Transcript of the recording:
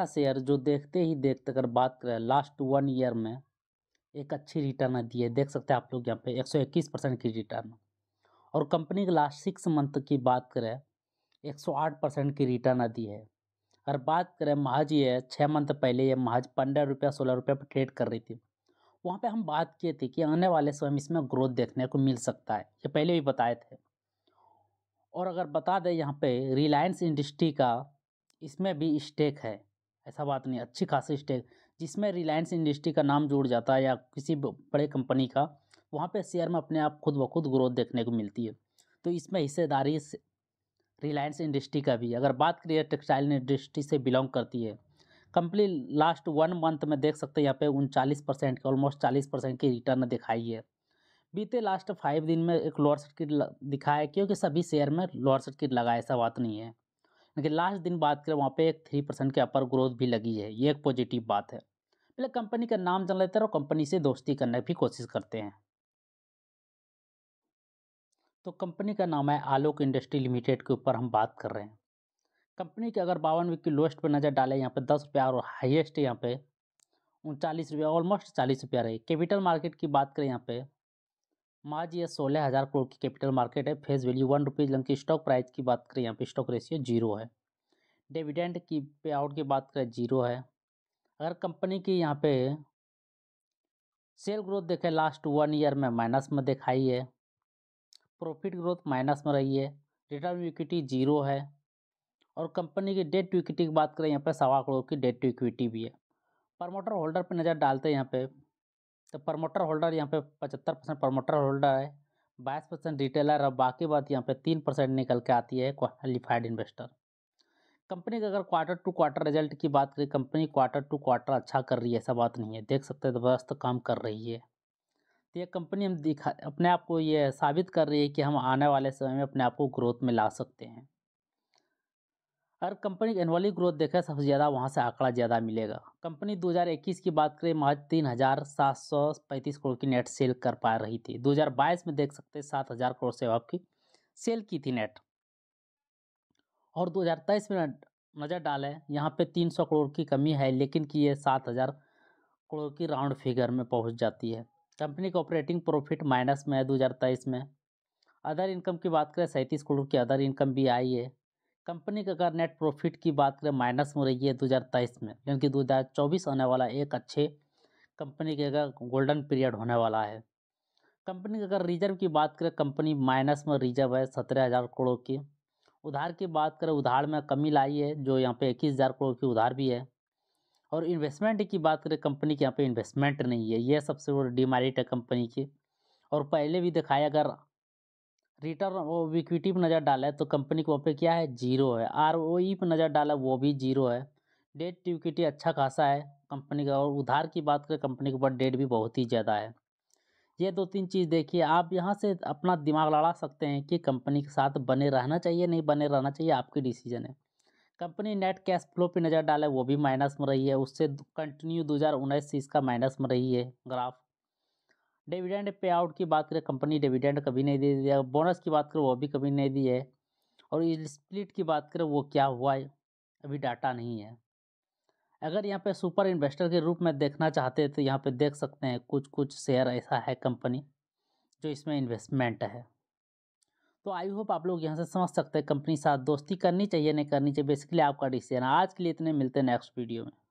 ऐसा शेयर जो देखते ही देखते अगर बात करें लास्ट वन ईयर में एक अच्छी रिटर्न दी है देख सकते हैं आप लोग यहाँ पे 121 परसेंट की रिटर्न और कंपनी के लास्ट सिक्स मंथ की बात करें 108 परसेंट की रिटर्न दी है अगर बात करें महज ये छः मंथ पहले ये महज पंद्रह रुपया सोलह रुपये पर ट्रेड कर रही थी वहाँ पे हम बात किए थे कि आने वाले समय इसमें ग्रोथ देखने को मिल सकता है ये पहले भी बताए थे और अगर बता दें यहाँ पर रिलायंस इंडस्ट्री का इसमें भी स्टेक है ऐसा बात नहीं अच्छी खासी स्टेक जिसमें रिलायंस इंडस्ट्री का नाम जोड़ जाता है या किसी बड़े कंपनी का वहाँ पे शेयर में अपने आप खुद ब खुद ग्रोथ देखने को मिलती है तो इसमें हिस्सेदारी रिलायंस इंडस्ट्री का भी अगर बात करिए टेक्सटाइल इंडस्ट्री से बिलोंग करती है कंपनी लास्ट वन मंथ में देख सकते हैं यहाँ पे उनचालीस परसेंट के ऑलमोस्ट चालीस परसेंट की रिटर्न दिखाई है बीते लास्ट फाइव दिन में एक लोअर सर्किट दिखाया क्योंकि सभी शेयर में लोअर सर्किट लगा ऐसा बात नहीं है देखिए लास्ट दिन बात करें वहाँ पे एक थ्री परसेंट के अपर ग्रोथ भी लगी है ये एक पॉजिटिव बात है पहले मतलब कंपनी का नाम जान लेते हैं और कंपनी से दोस्ती करने की कोशिश करते हैं तो कंपनी का नाम है आलोक इंडस्ट्री लिमिटेड के ऊपर हम बात कर रहे हैं कंपनी के अगर बावन वीक की लोएस्ट पर नज़र डालें यहाँ पर दस रुपया और हाइएस्ट यहाँ पर उनचालीस रुपया ऑलमोस्ट चालीस रुपया रही कैपिटल मार्केट की बात करें यहाँ पर माज ये सोलह हज़ार करोड़ की कैपिटल मार्केट है फेस वैल्यू वन रुपीज़ लंकी स्टॉक प्राइस की बात करें यहाँ पे स्टॉक रेशियो जीरो है डिविडेंड की पे आउट की बात करें जीरो है अगर कंपनी की यहाँ पे सेल ग्रोथ देखें लास्ट वन ईयर में माइनस में दिखाई है प्रॉफिट ग्रोथ माइनस में रही है रिटर्न इक्विटी जीरो है और कंपनी की डेट टू इक्विटी की बात करें यहाँ पर सवा करोड़ की डेट टू इक्विटी भी है प्रमोटर होल्डर पर नज़र डालते हैं यहाँ पर तो प्रमोटर होल्डर यहाँ पे पचहत्तर परसेंट प्रमोटर होल्डर है बाईस परसेंट रिटेलर और बाकी बात यहाँ पे तीन परसेंट निकल के आती है क्वालिफाइड इन्वेस्टर कंपनी का अगर क्वार्टर टू क्वार्टर रिजल्ट की बात करें कंपनी क्वार्टर टू क्वार्टर अच्छा कर रही है ऐसा बात नहीं है देख सकते जबरदस्त काम कर रही है तो ये कंपनी हम दिखा अपने आप को ये साबित कर रही है कि हम आने वाले समय में अपने आप को ग्रोथ में ला सकते हैं हर कंपनी की एनुअली ग्रोथ देखें सबसे ज़्यादा वहाँ से आंकड़ा ज़्यादा मिलेगा कंपनी 2021 की बात करें महज तीन हज़ार सात सौ पैंतीस करोड़ की नेट सेल कर पा रही थी 2022 में देख सकते हैं सात हज़ार करोड़ से आपकी सेल की थी नेट और 2023 में नज़र डालें यहाँ पे 300 करोड़ की कमी है लेकिन कि ये हज़ार करोड़ की राउंड फिगर में पहुँच जाती है कंपनी का ऑपरेटिंग प्रॉफिट माइनस में है दो में अदर इनकम की बात करें सैंतीस करोड़ की अदर इनकम भी आई है कंपनी का अगर नेट प्रॉफिट की बात करें माइनस में रही है दो में यानी कि दो आने वाला एक अच्छे कंपनी के अगर गोल्डन पीरियड होने वाला है कंपनी के अगर रिजर्व की बात करें कंपनी माइनस में रिजर्व है सत्रह हज़ार करोड़ की उधार की बात करें उधार में कमी लाई है जो यहाँ पे इक्कीस हज़ार करोड़ की उधार भी है और इन्वेस्टमेंट की बात करें कंपनी के यहाँ पे इन्वेस्टमेंट नहीं है यह सबसे बड़ी डिमारिट है कंपनी की और पहले भी दिखाया अगर रिटर्न ऑफ इक्विटी पर नज़र डाले तो कंपनी को पे क्या है जीरो है आर ओ ई पर नज़र डालें वो भी जीरो है डेट टू इक्विटी अच्छा खासा है कंपनी का और उधार की बात करें कंपनी के ऊपर डेट भी बहुत ही ज़्यादा है ये दो तीन चीज़ देखिए आप यहाँ से अपना दिमाग लड़ा सकते हैं कि कंपनी के साथ बने रहना चाहिए नहीं बने रहना चाहिए आपकी डिसीजन है कंपनी नेट कैश फ्लो पर नज़र डाले वो भी माइनस में रही है उससे कंटिन्यू दो हज़ार उन्नीस से इसका माइनस में रही है ग्राफ डिविडेंड पे आउट की बात करें कंपनी डिविडेंड कभी नहीं दे दिया बोनस की बात करें वो भी कभी नहीं दी है और स्प्लिट की बात करें वो क्या हुआ है अभी डाटा नहीं है अगर यहाँ पे सुपर इन्वेस्टर के रूप में देखना चाहते हैं तो यहाँ पे देख सकते हैं कुछ कुछ शेयर ऐसा है कंपनी जो इसमें इन्वेस्टमेंट है तो आई होप आप लोग यहाँ से समझ सकते हैं कंपनी साथ दोस्ती करनी चाहिए नहीं करनी चाहिए बेसिकली आपका डिसीजन आज के लिए इतने मिलते हैं नेक्स्ट वीडियो में